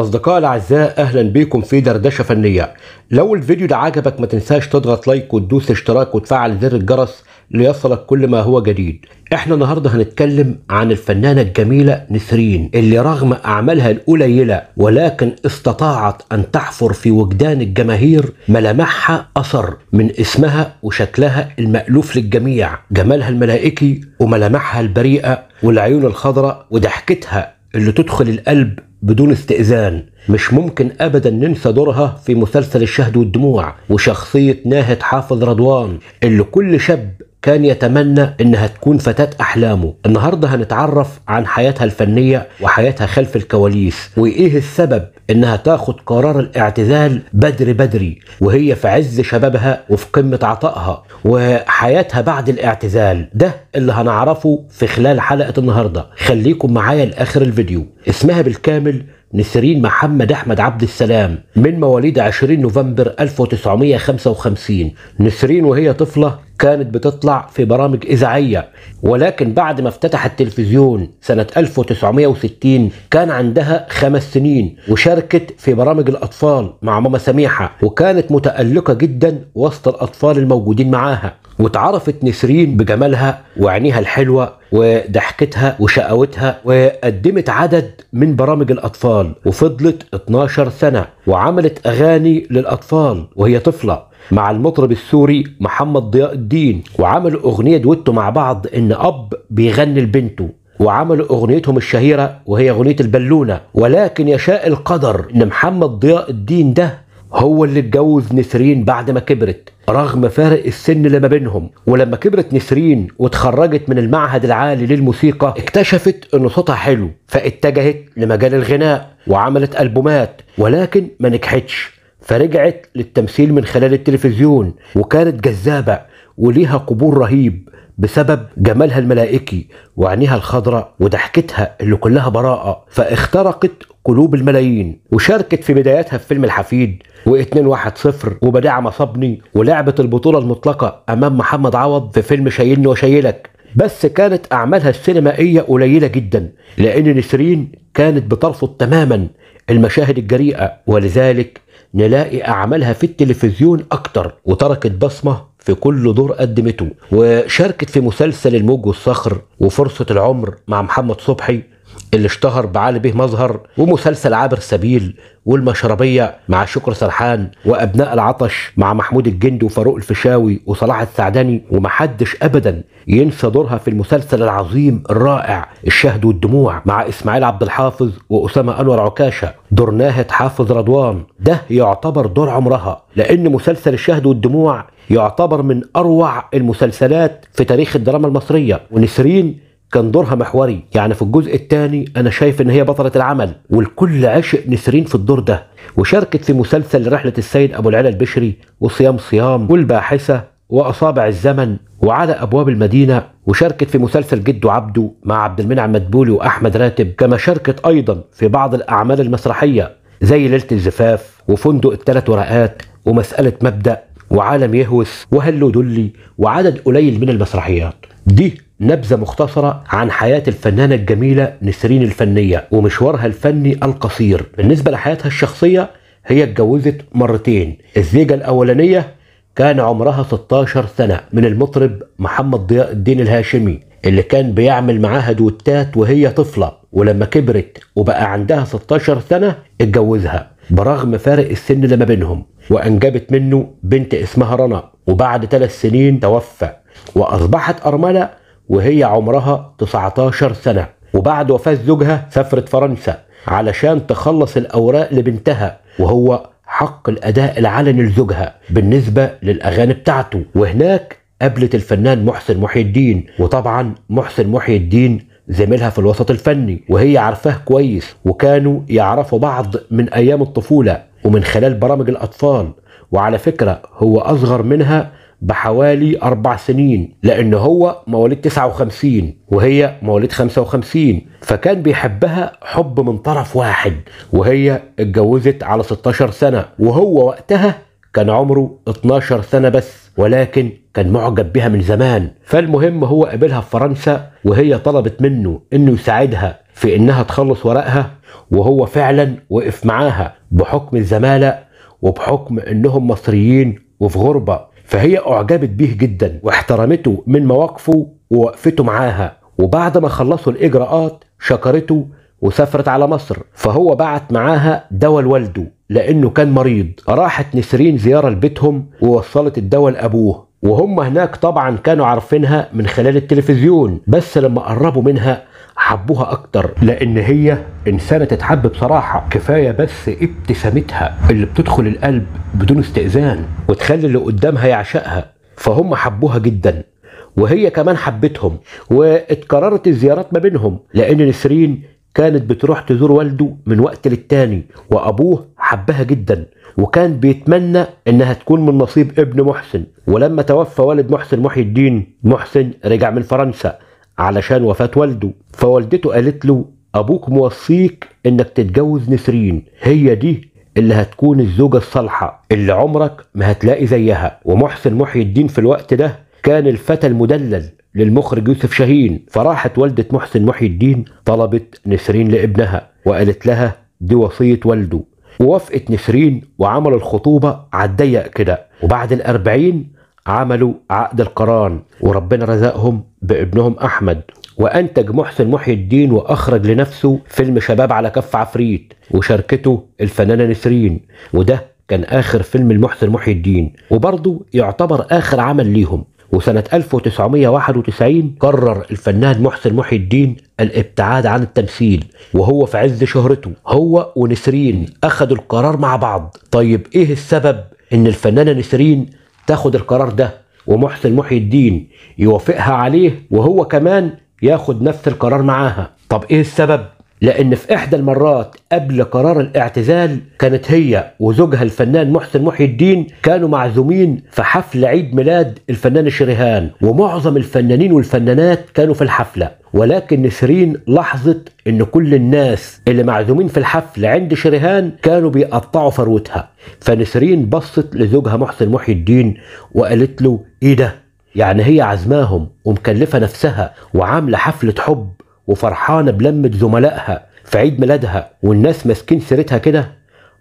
أصدقائي الأعزاء أهلا بيكم في دردشة فنية لو الفيديو ده عجبك ما تنساش تضغط لايك وتدوس اشتراك وتفعل زر الجرس ليصلك كل ما هو جديد احنا النهاردة هنتكلم عن الفنانة الجميلة نسرين اللي رغم أعمالها القليلة ولكن استطاعت أن تحفر في وجدان الجماهير ملامحها أثر من اسمها وشكلها المألوف للجميع جمالها الملائكي وملامحها البريئة والعيون الخضراء وضحكتها اللي تدخل القلب بدون استئذان مش ممكن ابدا ننسى دورها في مسلسل الشهد والدموع وشخصيه ناهد حافظ رضوان اللي كل شاب كان يتمنى انها تكون فتاة احلامه النهاردة هنتعرف عن حياتها الفنية وحياتها خلف الكواليس وايه السبب انها تاخد قرار الاعتزال بدري بدري وهي في عز شبابها وفي قمة عطائها وحياتها بعد الاعتزال ده اللي هنعرفه في خلال حلقة النهاردة خليكم معايا لاخر الفيديو اسمها بالكامل نسرين محمد أحمد عبد السلام من مواليد 20 نوفمبر 1955 نسرين وهي طفلة كانت بتطلع في برامج إذاعية ولكن بعد ما افتتح التلفزيون سنة 1960 كان عندها خمس سنين وشاركت في برامج الأطفال مع ماما سميحة وكانت متألقة جدا وسط الأطفال الموجودين معاها واتعرفت نسرين بجمالها وعينيها الحلوة وضحكتها وشقاوتها وقدمت عدد من برامج الأطفال وفضلت 12 سنة وعملت أغاني للأطفال وهي طفلة مع المطرب السوري محمد ضياء الدين وعملوا أغنية دويتو مع بعض إن أب بيغني لبنته وعملوا أغنيتهم الشهيرة وهي أغنية البلونة ولكن يشاء القدر إن محمد ضياء الدين ده هو اللي اتجوز نسرين بعد ما كبرت رغم فارق السن اللي ما بينهم ولما كبرت نسرين وتخرجت من المعهد العالي للموسيقى اكتشفت ان صوتها حلو فاتجهت لمجال الغناء وعملت ألبومات ولكن ما نجحتش فرجعت للتمثيل من خلال التلفزيون وكانت جذابة وليها قبول رهيب بسبب جمالها الملائكي وعينيها الخضراء وضحكتها اللي كلها براءة فاخترقت قلوب الملايين وشاركت في بداياتها في فيلم الحفيد و2-1-0 وبداع مصابني ولعبت البطولة المطلقة أمام محمد عوض في فيلم شايلني وشايلك بس كانت أعمالها السينمائية قليلة جدا لأن نسرين كانت بترفض تماما المشاهد الجريئة ولذلك نلاقي أعمالها في التلفزيون أكتر وتركت بصمة في كل دور قدمته وشاركت في مسلسل الموج والصخر وفرصة العمر مع محمد صبحي اللي اشتهر بعالي بيه مظهر ومسلسل عابر سبيل والمشربية مع شكر سرحان وأبناء العطش مع محمود الجندي وفاروق الفيشاوي وصلاح السعدني ومحدش أبدا ينسى دورها في المسلسل العظيم الرائع الشهد والدموع مع إسماعيل عبد الحافظ وأسامة أنور عكاشة دور ناهد حافظ رضوان ده يعتبر دور عمرها لأن مسلسل الشهد والدموع يعتبر من أروع المسلسلات في تاريخ الدراما المصرية ونسرين كان دورها محوري يعني في الجزء الثاني انا شايف ان هي بطله العمل والكل عشق نسرين في الدور ده وشاركت في مسلسل رحله السيد ابو العلا البشري وصيام صيام والباحثه واصابع الزمن وعلى ابواب المدينه وشاركت في مسلسل جد عبده مع عبد المنعم مدبولي واحمد راتب كما شاركت ايضا في بعض الاعمال المسرحيه زي ليله الزفاف وفندق الثلاث ورقات ومساله مبدا وعالم يهوس وهلو دلي وعدد قليل من المسرحيات دي نبذة مختصرة عن حياة الفنانة الجميلة نسرين الفنية ومشوارها الفني القصير بالنسبة لحياتها الشخصية هي اتجوزت مرتين الزيجة الأولانية كان عمرها 16 سنة من المطرب محمد ضياء الدين الهاشمي اللي كان بيعمل معاها دوتات وهي طفلة ولما كبرت وبقى عندها 16 سنة اتجوزها برغم فارق السن اللي ما بينهم وأنجبت منه بنت اسمها رنا وبعد ثلاث سنين توفى وأصبحت أرملة وهي عمرها 19 سنة وبعد وفاة زوجها سافرت فرنسا علشان تخلص الأوراق لبنتها وهو حق الأداء العلني لزوجها بالنسبة للأغاني بتاعته وهناك قابلت الفنان محسن محي الدين وطبعا محسن محي الدين زميلها في الوسط الفني وهي عارفاه كويس وكانوا يعرفوا بعض من أيام الطفولة ومن خلال برامج الأطفال وعلى فكرة هو أصغر منها بحوالي أربع سنين لأن هو مواليد 59 وهي مواليد 55 فكان بيحبها حب من طرف واحد وهي اتجوزت على 16 سنة وهو وقتها كان عمره 12 سنة بس ولكن كان معجب بها من زمان فالمهم هو قابلها في فرنسا وهي طلبت منه انه يساعدها في انها تخلص ورقها وهو فعلا وقف معاها بحكم الزمالة وبحكم انهم مصريين وفي غربة فهي أعجبت بيه جدا واحترمته من مواقفه ووقفته معاها وبعد ما خلصوا الإجراءات شكرته وسافرت على مصر فهو بعت معاها دواء لوالده لأنه كان مريض راحت نسرين زيارة لبيتهم ووصلت الدواء لأبوه وهم هناك طبعا كانوا عارفينها من خلال التلفزيون بس لما قربوا منها حبوها اكتر لان هي انسانه تتحب بصراحه كفايه بس ابتسامتها اللي بتدخل القلب بدون استئذان وتخلي اللي قدامها يعشقها فهم حبوها جدا وهي كمان حبتهم واتكررت الزيارات ما بينهم لان نسرين كانت بتروح تزور والده من وقت للتاني وابوه حبها جدا وكان بيتمنى انها تكون من نصيب ابن محسن ولما توفى والد محسن محي الدين محسن رجع من فرنسا علشان وفاة والده فوالدته قالت له أبوك موصيك إنك تتجوز نسرين هي دي اللي هتكون الزوجة الصالحة اللي عمرك ما هتلاقي زيها ومحسن محي الدين في الوقت ده كان الفتى المدلل للمخرج يوسف شاهين فراحت والدة محسن محي الدين طلبت نسرين لابنها وقالت لها دي وصية والده ووافقت نسرين وعملوا الخطوبة عالضيق كده وبعد الأربعين عملوا عقد القران وربنا رزقهم بابنهم احمد وانتج محسن محي الدين واخرج لنفسه فيلم شباب على كف عفريت وشاركته الفنانه نسرين وده كان اخر فيلم لمحسن محي الدين وبرضه يعتبر اخر عمل ليهم وسنة 1991 قرر الفنان محسن محي الدين الابتعاد عن التمثيل وهو في عز شهرته هو ونسرين أخدوا القرار مع بعض طيب إيه السبب إن الفنانة نسرين تاخد القرار ده ومحسن محي الدين يوافقها عليه وهو كمان ياخد نفس القرار معاها طب ايه السبب لأن في إحدى المرات قبل قرار الاعتزال كانت هي وزوجها الفنان محسن محي الدين كانوا معزومين في حفل عيد ميلاد الفنان شريهان ومعظم الفنانين والفنانات كانوا في الحفلة ولكن نسرين لاحظت ان كل الناس اللي معزومين في الحفل عند شريهان كانوا بيقطعوا فروتها فنسرين بصت لزوجها محسن محي الدين وقالت له ايه ده يعني هي عزماهم ومكلفة نفسها وعاملة حفلة حب وفرحانه بلمه زملائها في عيد ميلادها والناس ماسكين سيرتها كده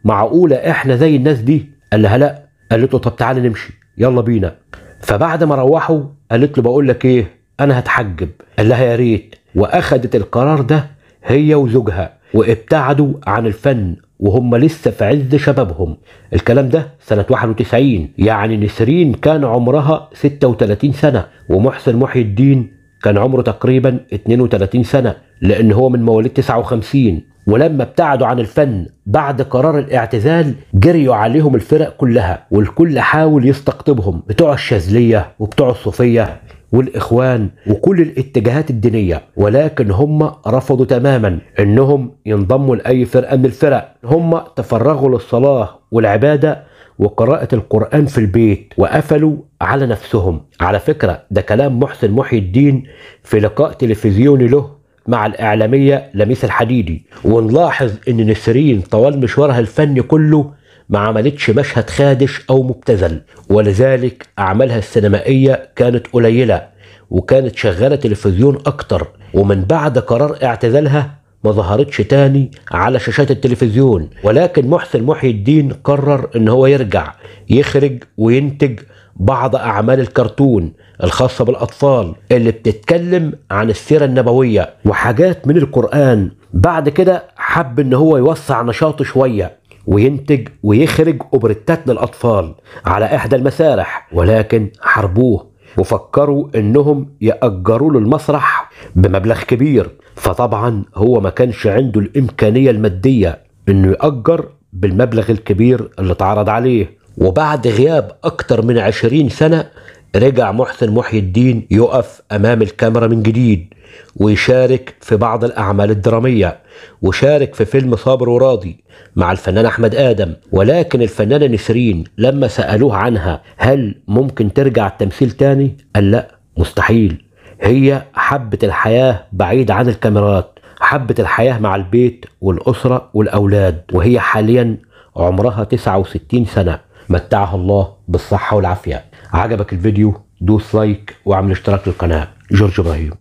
معقوله احنا زي الناس دي قال لها لا قالت له طب تعالى نمشي يلا بينا فبعد ما روحوا قالت له بقول لك ايه انا هتحجب قال لها يا ريت واخدت القرار ده هي وزوجها وابتعدوا عن الفن وهم لسه في عز شبابهم الكلام ده سنة 91 يعني نسرين كان عمرها 36 سنة ومحسن محي الدين كان عمره تقريبا 32 سنة لأن هو من مواليد 59 ولما ابتعدوا عن الفن بعد قرار الاعتزال جريوا عليهم الفرق كلها والكل حاول يستقطبهم بتوع الشاذلية وبتوع الصوفية والإخوان وكل الاتجاهات الدينية ولكن هم رفضوا تماما أنهم ينضموا لأي فرقة من الفرق هم تفرغوا للصلاة والعبادة وقراءة القرآن في البيت وقفلوا على نفسهم على فكرة ده كلام محسن محي الدين في لقاء تلفزيوني له مع الإعلامية لميس الحديدي ونلاحظ إن نسرين طوال مشوارها الفني كله ما عملتش مشهد خادش أو مبتذل ولذلك أعمالها السينمائية كانت قليلة وكانت شغالة تلفزيون أكتر ومن بعد قرار اعتزالها ما ظهرتش تاني على شاشات التلفزيون ولكن محسن محي الدين قرر ان هو يرجع يخرج وينتج بعض اعمال الكرتون الخاصه بالاطفال اللي بتتكلم عن السيره النبويه وحاجات من القران بعد كده حب ان هو يوسع نشاطه شويه وينتج ويخرج اوبريتات للاطفال على احدى المسارح ولكن حربوه وفكروا انهم ياجروا له المسرح بمبلغ كبير فطبعا هو ما كانش عنده الامكانيه الماديه انه ياجر بالمبلغ الكبير اللي اتعرض عليه وبعد غياب اكتر من عشرين سنه رجع محسن محي الدين يقف امام الكاميرا من جديد ويشارك في بعض الاعمال الدراميه وشارك في فيلم صابر وراضي مع الفنان احمد ادم ولكن الفنانه نسرين لما سالوه عنها هل ممكن ترجع التمثيل تاني قال لا مستحيل هي حبة الحياة بعيد عن الكاميرات حبة الحياة مع البيت والأسرة والأولاد وهي حاليا عمرها 69 سنة متعها الله بالصحة والعافية عجبك الفيديو دوس لايك واعمل اشتراك للقناة جورج إبراهيم